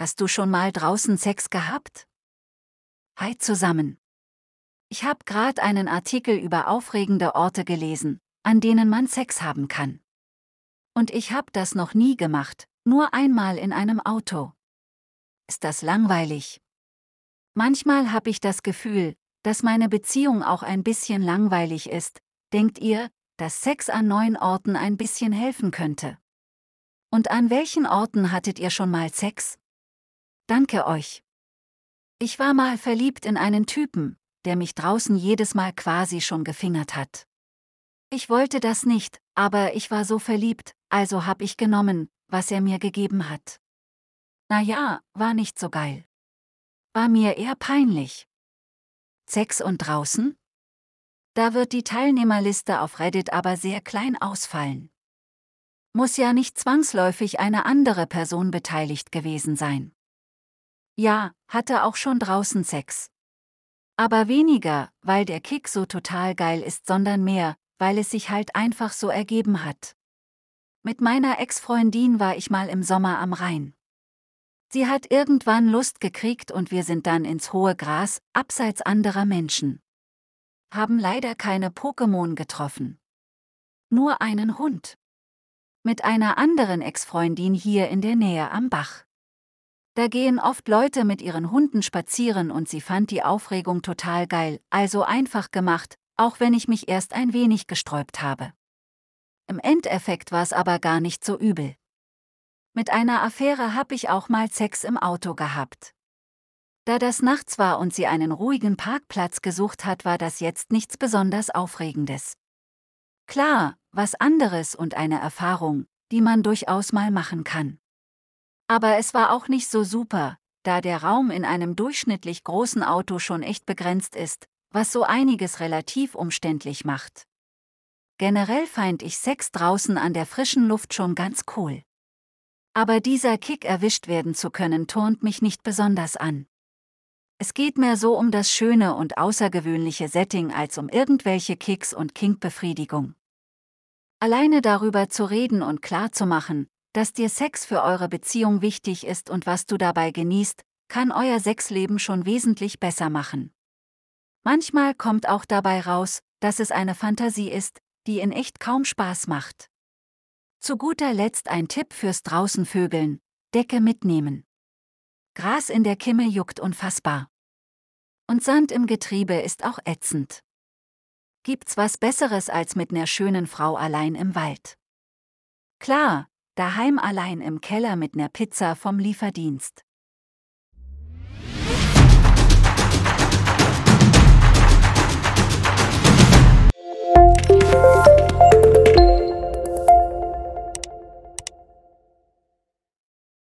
Hast du schon mal draußen Sex gehabt? Hi zusammen. Ich habe gerade einen Artikel über aufregende Orte gelesen, an denen man Sex haben kann. Und ich habe das noch nie gemacht, nur einmal in einem Auto. Ist das langweilig? Manchmal habe ich das Gefühl, dass meine Beziehung auch ein bisschen langweilig ist. Denkt ihr, dass Sex an neuen Orten ein bisschen helfen könnte? Und an welchen Orten hattet ihr schon mal Sex? Danke euch. Ich war mal verliebt in einen Typen, der mich draußen jedes Mal quasi schon gefingert hat. Ich wollte das nicht, aber ich war so verliebt, also hab ich genommen, was er mir gegeben hat. Na ja, war nicht so geil. War mir eher peinlich. Sex und draußen? Da wird die Teilnehmerliste auf Reddit aber sehr klein ausfallen. Muss ja nicht zwangsläufig eine andere Person beteiligt gewesen sein. Ja, hatte auch schon draußen Sex. Aber weniger, weil der Kick so total geil ist, sondern mehr, weil es sich halt einfach so ergeben hat. Mit meiner Ex-Freundin war ich mal im Sommer am Rhein. Sie hat irgendwann Lust gekriegt und wir sind dann ins hohe Gras, abseits anderer Menschen. Haben leider keine Pokémon getroffen. Nur einen Hund. Mit einer anderen Ex-Freundin hier in der Nähe am Bach. Da gehen oft Leute mit ihren Hunden spazieren und sie fand die Aufregung total geil, also einfach gemacht, auch wenn ich mich erst ein wenig gesträubt habe. Im Endeffekt war es aber gar nicht so übel. Mit einer Affäre hab ich auch mal Sex im Auto gehabt. Da das nachts war und sie einen ruhigen Parkplatz gesucht hat, war das jetzt nichts besonders Aufregendes. Klar, was anderes und eine Erfahrung, die man durchaus mal machen kann. Aber es war auch nicht so super, da der Raum in einem durchschnittlich großen Auto schon echt begrenzt ist, was so einiges relativ umständlich macht. Generell feind ich Sex draußen an der frischen Luft schon ganz cool. Aber dieser Kick erwischt werden zu können turnt mich nicht besonders an. Es geht mehr so um das schöne und außergewöhnliche Setting als um irgendwelche Kicks und Kinkbefriedigung. Alleine darüber zu reden und klarzumachen, dass dir Sex für eure Beziehung wichtig ist und was du dabei genießt, kann euer Sexleben schon wesentlich besser machen. Manchmal kommt auch dabei raus, dass es eine Fantasie ist, die in echt kaum Spaß macht. Zu guter Letzt ein Tipp fürs Draußenvögeln, Decke mitnehmen. Gras in der Kimme juckt unfassbar. Und Sand im Getriebe ist auch ätzend. Gibt's was Besseres als mit ner schönen Frau allein im Wald? Klar, daheim allein im Keller mit ner Pizza vom Lieferdienst.